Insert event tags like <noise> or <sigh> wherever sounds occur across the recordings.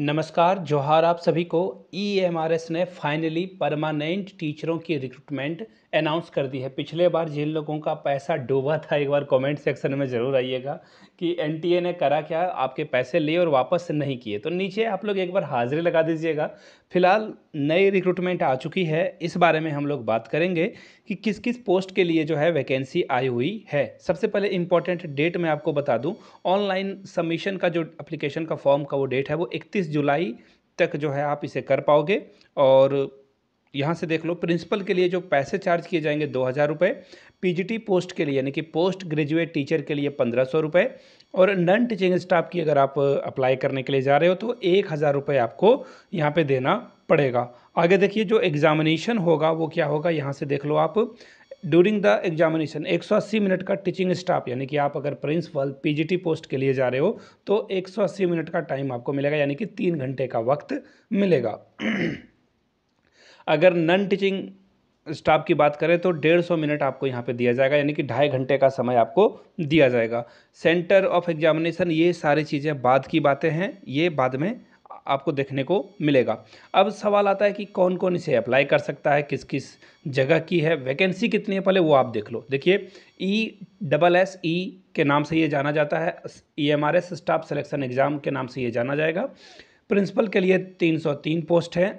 नमस्कार जोहार आप सभी को ई एम आर एस ने फाइनली परमानेंट टीचरों की रिक्रूटमेंट अनाउंस कर दी है पिछले बार जिन लोगों का पैसा डूबा था एक बार कमेंट सेक्शन में ज़रूर आइएगा कि एनटीए ने करा क्या आपके पैसे लिए और वापस नहीं किए तो नीचे आप लोग एक बार हाजिरी लगा दीजिएगा फिलहाल नई रिक्रूटमेंट आ चुकी है इस बारे में हम लोग बात करेंगे कि किस किस पोस्ट के लिए जो है वैकेंसी आई हुई है सबसे पहले इंपॉर्टेंट डेट मैं आपको बता दूँ ऑनलाइन सबमिशन का जो अप्लीकेशन का फॉर्म का वो डेट है वो इकतीस जुलाई तक जो है आप इसे कर पाओगे और यहाँ से देख लो प्रिंसिपल के लिए जो पैसे चार्ज किए जाएंगे दो हज़ार रुपये टी पोस्ट के लिए यानी कि पोस्ट ग्रेजुएट टीचर के लिए पंद्रह सौ रुपये और नॉन टीचिंग स्टाफ की अगर आप अप्लाई करने के लिए जा रहे हो तो एक हज़ार रुपये आपको यहाँ पे देना पड़ेगा आगे देखिए जो एग्ज़ामिनेशन होगा वो क्या होगा यहाँ से देख लो आप ड्यूरिंग द एग्जामिनेशन 180 मिनट का टीचिंग स्टाफ यानी कि आप अगर प्रिंसिपल पीजीटी पोस्ट के लिए जा रहे हो तो 180 मिनट का टाइम आपको मिलेगा यानी कि तीन घंटे का वक्त मिलेगा <clears throat> अगर नन टीचिंग स्टाफ की बात करें तो डेढ़ सौ मिनट आपको यहाँ पे दिया जाएगा यानी कि ढाई घंटे का समय आपको दिया जाएगा सेंटर ऑफ एग्जामिनेशन ये सारी चीज़ें बाद की बातें हैं ये बाद में आपको देखने को मिलेगा अब सवाल आता है कि कौन कौन इसे अप्लाई कर सकता है किस किस जगह की है वैकेंसी कितनी है पहले वो आप देख लो देखिए ई डबल एस ई के नाम से ये जाना जाता है E M R S staff selection exam के नाम से ये जाना जाएगा प्रिंसिपल के लिए 303 पोस्ट हैं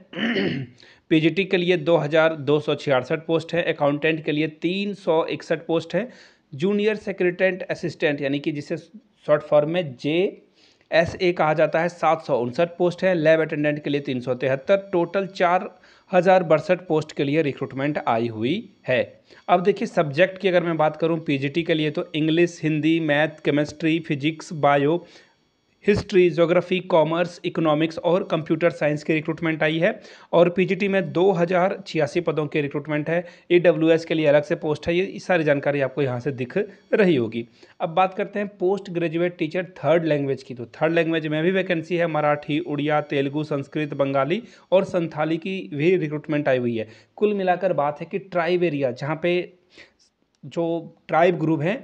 पी के लिए दो हज़ार दो सौ छियासठ पोस्ट है अकाउंटेंट के लिए तीन सौ इकसठ पोस्ट है जूनियर सेक्रेटेंट असिस्टेंट यानी कि जिसे शॉर्ट फॉर्म में जे एस ए कहा जाता है सात सौ उनसठ पोस्ट है लैब अटेंडेंट के लिए तीन सौ तिहत्तर टोटल चार हज़ार बड़सठ पोस्ट के लिए रिक्रूटमेंट आई हुई है अब देखिए सब्जेक्ट की अगर मैं बात करूं पीजीटी के लिए तो English Hindi math chemistry physics bio history geography commerce economics और कंप्यूटर साइंस की रिक्रूटमेंट आई है और पीजीटी में दो हज़ार छियासी पदों की रिक्रूटमेंट है ई e के लिए अलग से पोस्ट है ये सारी जानकारी आपको यहाँ से दिख रही होगी अब बात करते हैं post graduate teacher third language की तो थर्ड लैंग्वेज में भी वैकेंसी है मराठी उड़िया तेलुगु संस्कृत बंगाली और संथाली की भी रिक्रूटमेंट आई हुई है कुल मिलाकर बात है कि ट्राइब एरिया जहाँ पे जो ट्राइब ग्रुप हैं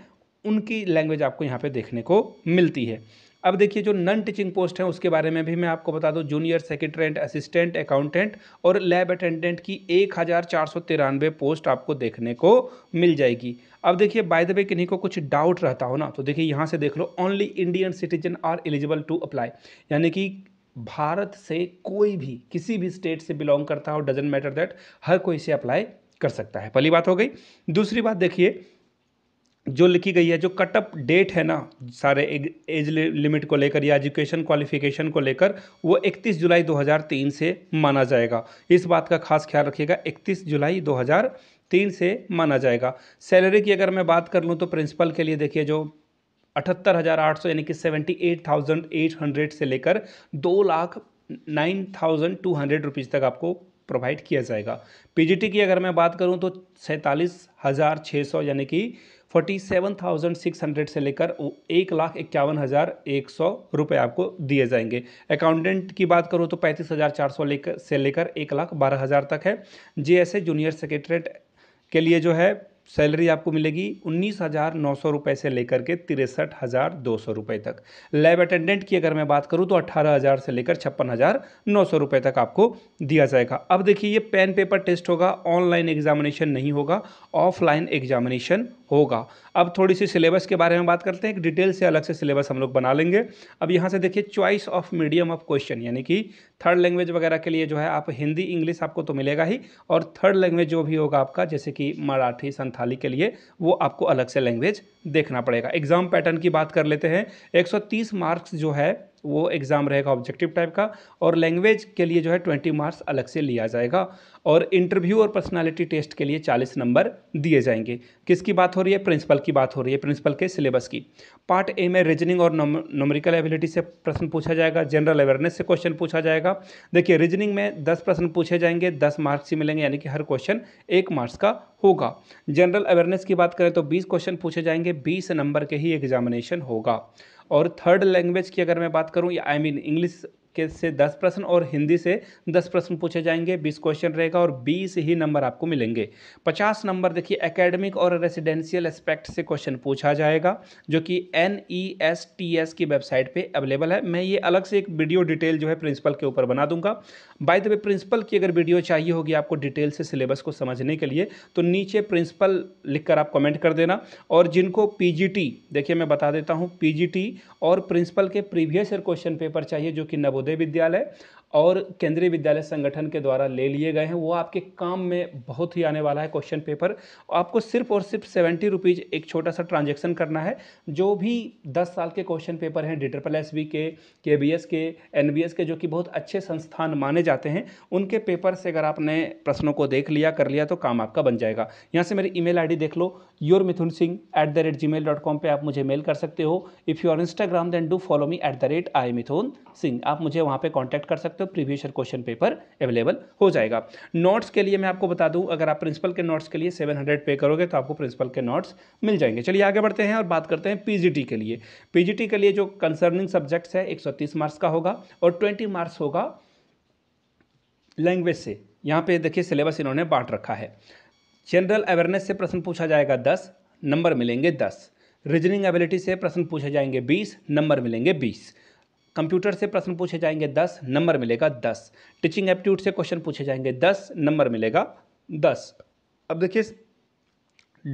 उनकी लैंग्वेज आपको यहाँ पे देखने को मिलती है अब देखिए जो नॉन टीचिंग पोस्ट है उसके बारे में भी मैं आपको बता दूँ जूनियर सेक्रेटरेंट असिस्टेंट अकाउंटेंट और लैब अटेंडेंट की एक हज़ार चार सौ तिरानवे पोस्ट आपको देखने को मिल जाएगी अब देखिए बाय द वे किन्हीं को कुछ डाउट रहता हो ना तो देखिए यहाँ से देख लो only Indian citizen are eligible to apply यानी कि भारत से कोई भी किसी भी स्टेट से बिलोंग करता हो डजेंट मैटर दैट हर कोई इसे अप्लाई कर सकता है पहली बात हो गई दूसरी बात देखिए जो लिखी गई है जो कटअप डेट है ना सारे एज लिमिट को लेकर या एजुकेशन क्वालिफिकेशन को लेकर वो 31 जुलाई 2003 से माना जाएगा इस बात का खास ख्याल रखिएगा 31 जुलाई 2003 से माना जाएगा सैलरी की अगर मैं बात कर लूँ तो प्रिंसिपल के लिए देखिए जो अठहत्तर हज़ार आठ सौ यानी कि seventy eight thousand eight hundred से लेकर दो lakh nine thousand two hundred rupees तक आपको प्रोवाइड किया जाएगा पीजीटी की अगर मैं बात करूं तो सैंतालीस हज़ार छः सौ यानी कि forty seven thousand six hundred से लेकर एक लाख इक्यावन हज़ार एक सौ रुपये आपको दिए जाएंगे अकाउंटेंट की बात करूँ तो पैंतीस हज़ार चार सौ लेकर से लेकर एक लाख बारह हज़ार तक है J S A junior secretariat के लिए जो है सैलरी आपको मिलेगी उन्नीस हज़ार नौ सौ रुपये से लेकर के तिरसठ हज़ार दो सौ रुपये तक लैब अटेंडेंट की अगर मैं बात करूँ तो अट्ठारह हज़ार से लेकर छप्पन हज़ार नौ सौ रुपये तक आपको दिया जाएगा अब देखिए ये पेन पेपर टेस्ट होगा ऑनलाइन एग्जामिनेशन नहीं होगा ऑफलाइन एग्जामिनेशन होगा अब थोड़ी सी सिलेबस के बारे में बात करते हैं डिटेल से अलग से सिलेबस हम लोग बना लेंगे अब यहाँ से देखिए choice of medium of question यानी कि थर्ड लैंग्वेज वगैरह के लिए जो है आप हिंदी इंग्लिश आपको तो मिलेगा ही और थर्ड लैंग्वेज जो भी होगा आपका जैसे कि मराठी संत संथाली के लिए वो आपको अलग से लैंग्वेज देखना पड़ेगा एग्ज़ाम पैटर्न की बात कर लेते हैं 130 मार्क्स जो है वो एग्ज़ाम रहेगा ऑब्जेक्टिव टाइप का और लैंग्वेज के लिए जो है ट्वेंटी मार्क्स अलग से लिया जाएगा और इंटरव्यू और पर्सनालिटी टेस्ट के लिए चालीस नंबर दिए जाएंगे किसकी बात हो रही है प्रिंसिपल की बात हो रही है प्रिंसिपल के सिलेबस की पार्ट ए में रीजनिंग और नोमरिकल एबिलिटी से प्रश्न पूछा जाएगा जनरल अवेयरनेस से क्वेश्चन पूछा जाएगा देखिए रीजनिंग में दस प्रश्न पूछे जाएंगे दस मार्क्स ही मिलेंगे यानी कि हर क्वेश्चन एक मार्क्स का होगा जनरल अवेयरनेस की बात करें तो बीस क्वेश्चन पूछे जाएंगे बीस नंबर के ही एग्जामिनेशन होगा और थर्ड लैंग्वेज की अगर मैं बात करूँ या आई मीन इंग्लिश के से दस प्रश्न और हिंदी से दस प्रश्न पूछे जाएंगे बीस क्वेश्चन रहेगा और बीस ही नंबर आपको मिलेंगे पचास नंबर देखिए एकेडमिक और रेसिडेंशियल एस्पेक्ट से क्वेश्चन पूछा जाएगा जो कि N E S T S की वेबसाइट पे अवेलेबल है मैं ये अलग से एक वीडियो डिटेल जो है प्रिंसिपल के ऊपर बना दूंगा बाय द वे प्रिंसिपल की अगर वीडियो चाहिए होगी आपको डिटेल से सिलेबस को समझने के लिए तो नीचे प्रिंसिपल लिखकर आप कमेंट कर देना और जिनको पीजीटी देखिए मैं बता देता हूँ पीजीटी और प्रिंसिपल के प्रीवियस ईयर क्वेश्चन पेपर चाहिए जो कि नवोदय नवोदय विद्यालय और केंद्रीय विद्यालय संगठन के द्वारा ले लिए गए हैं वो आपके काम में बहुत ही आने वाला है क्वेश्चन पेपर आपको सिर्फ और सिर्फ सेवेंटी रुपीज़ एक छोटा सा ट्रांजेक्शन करना है जो भी दस साल के क्वेश्चन पेपर हैं डिट्रपल S K K B S K N B S K जो कि बहुत अच्छे संस्थान माने जाते हैं उनके पेपर से अगर आपने प्रश्नों को देख लिया कर लिया तो काम आपका बन जाएगा यहाँ से मेरी आई डी देख लो your Mithun Singh at the rate Gmail dot com पर आप मुझे मेल कर सकते हो if you are Instagram then do follow me at the rate I Mithun Singh आप मुझे वहाँ पर कॉन्टैक्ट कर सकते हो प्रीवियस क्वेश्चन पेपर अवेलेबल हो जाएगा नोट्स के लिए मैं आपको बता दूँ अगर आप प्रिंसिपल के नोट्स के लिए सेवन हंड्रेड पे करोगे तो आपको प्रिंसिपल के नोट्स मिल जाएंगे चलिए आगे बढ़ते हैं और बात करते हैं पी जी टी के लिए पी जी टी के लिए जो कंसर्निंग सब्जेक्ट्स है एक सौ तीस मार्क्स का होगा और ट्वेंटी मार्क्स होगा लैंग्वेज से यहाँ पे देखिए सिलेबस इन्होंने बांट रखा है जनरल अवेयरनेस से प्रश्न पूछा जाएगा दस नंबर मिलेंगे दस रीजनिंग एबिलिटी से प्रश्न पूछे जाएंगे बीस नंबर मिलेंगे बीस कंप्यूटर से प्रश्न पूछे जाएंगे दस नंबर मिलेगा दस टीचिंग एप्टीट्यूड से क्वेश्चन पूछे जाएंगे दस नंबर मिलेगा दस अब देखिए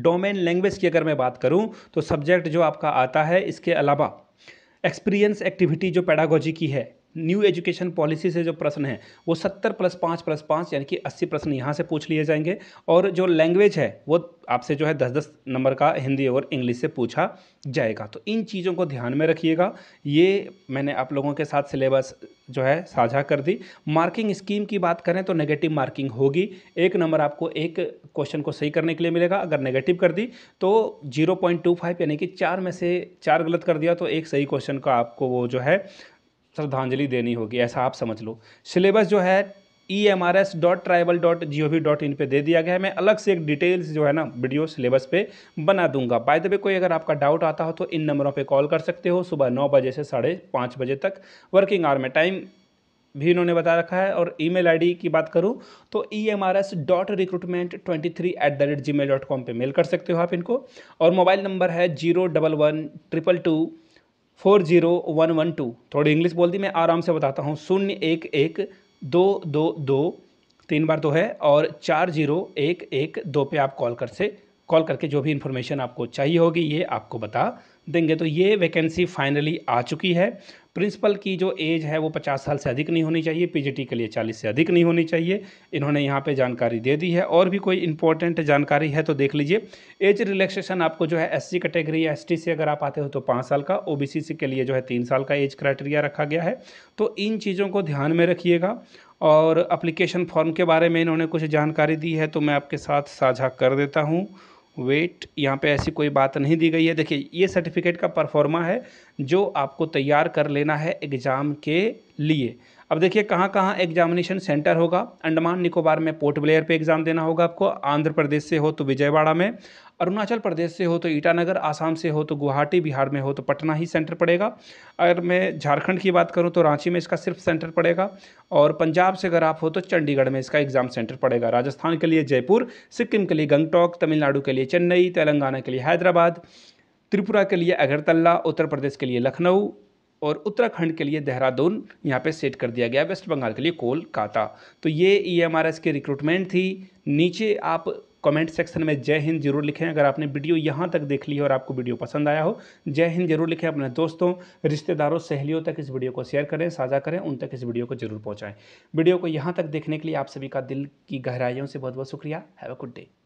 डोमेन लैंग्वेज की अगर मैं बात करूं तो सब्जेक्ट जो आपका आता है इसके अलावा एक्सपीरियंस एक्टिविटी जो पैडागोजी की है न्यू एजुकेशन पॉलिसी से जो प्रश्न है वो सत्तर प्लस पाँच प्लस पाँच यानी कि अस्सी प्रश्न यहाँ से पूछ लिए जाएंगे और जो लैंग्वेज है वो आपसे जो है दस दस नंबर का हिंदी और इंग्लिश से पूछा जाएगा तो इन चीज़ों को ध्यान में रखिएगा ये मैंने आप लोगों के साथ सिलेबस जो है साझा कर दी मार्किंग स्कीम की बात करें तो नेगेटिव मार्किंग होगी एक नंबर आपको एक क्वेश्चन को सही करने के लिए मिलेगा अगर नेगेटिव कर दी तो 0.25 यानी कि चार में से चार गलत कर दिया तो एक सही क्वेश्चन का आपको वो जो है श्रद्धांजलि देनी होगी ऐसा आप समझ लो सिलेबस जो है E M R S dot tribal dot G O V dot in पर दे दिया गया है मैं अलग से एक डिटेल्स जो है ना वीडियो सिलेबस पे बना दूंगा बाय द वे कोई अगर आपका डाउट आता हो तो इन नंबरों पे कॉल कर सकते हो सुबह नौ बजे से साढ़े पाँच बजे तक वर्किंग आवर में टाइम भी इन्होंने बता रखा है और ईमेल आईडी की बात करूँ तो E M R S dot recruitment twenty three at the rate Gmail dot com पर मेल कर सकते हो आप इनको और मोबाइल नंबर है zero double one triple two four zero one one two थोड़ी इंग्लिश बोल दी मैं आराम से बताता हूँ शून्य एक एक दो दो दो तीन बार दो है और चार जीरो एक एक दो पे आप कॉल कर से कॉल करके जो भी इन्फॉर्मेशन आपको चाहिए होगी ये आपको बता देंगे तो ये वैकेंसी फाइनली आ चुकी है प्रिंसिपल की जो एज है वो पचास साल से अधिक नहीं होनी चाहिए पीजीटी के लिए चालीस से अधिक नहीं होनी चाहिए इन्होंने यहाँ पे जानकारी दे दी है और भी कोई इंपॉर्टेंट जानकारी है तो देख लीजिए एज रिलैक्सेशन आपको जो है एससी कैटेगरी या एसटी से अगर आप आते हो तो पाँच साल का ओबीसी के लिए जो है तीन साल का एज क्राइटेरिया रखा गया है तो इन चीज़ों को ध्यान में रखिएगा और अप्लीकेशन फॉर्म के बारे में इन्होंने कुछ जानकारी दी है तो मैं आपके साथ साझा कर देता हूँ वेट यहाँ पे ऐसी कोई बात नहीं दी गई है देखिए ये सर्टिफिकेट का परफॉर्मा है जो आपको तैयार कर लेना है एग्ज़ाम के लिए अब देखिए कहाँ कहाँ एग्जामिनेशन सेंटर होगा अंडमान निकोबार में पोर्ट ब्लेयर पे एग्ज़ाम देना होगा आपको आंध्र प्रदेश से हो तो विजयवाड़ा में अरुणाचल प्रदेश से हो तो ईटानगर आसाम से हो तो गुवाहाटी बिहार में हो तो पटना ही सेंटर पड़ेगा अगर मैं झारखंड की बात करूँ तो रांची में इसका सिर्फ सेंटर पड़ेगा और पंजाब से अगर आप हो तो चंडीगढ़ में इसका एग्ज़ाम सेंटर पड़ेगा राजस्थान के लिए जयपुर सिक्किम के लिए गंगटोक तमिलनाडु के लिए चेन्नई तेलंगाना के लिए हैदराबाद त्रिपुरा के लिए अगरतला उत्तर प्रदेश के लिए लखनऊ और उत्तराखंड के लिए देहरादून यहाँ पे सेट कर दिया गया वेस्ट बंगाल के लिए कोलकाता तो ये ई एम आर एस की रिक्रूटमेंट थी नीचे आप कमेंट सेक्शन में जय हिंद जरूर लिखें अगर आपने वीडियो यहाँ तक देख ली है और आपको वीडियो पसंद आया हो जय हिंद जरूर लिखें अपने दोस्तों रिश्तेदारों सहेलियों तक इस वीडियो को शेयर करें साझा करें उन तक इस वीडियो को जरूर पहुँचाएँ वीडियो को यहाँ तक देखने के लिए आप सभी का दिल की गहराइयों से बहुत बहुत शुक्रिया हैव अ गुड डे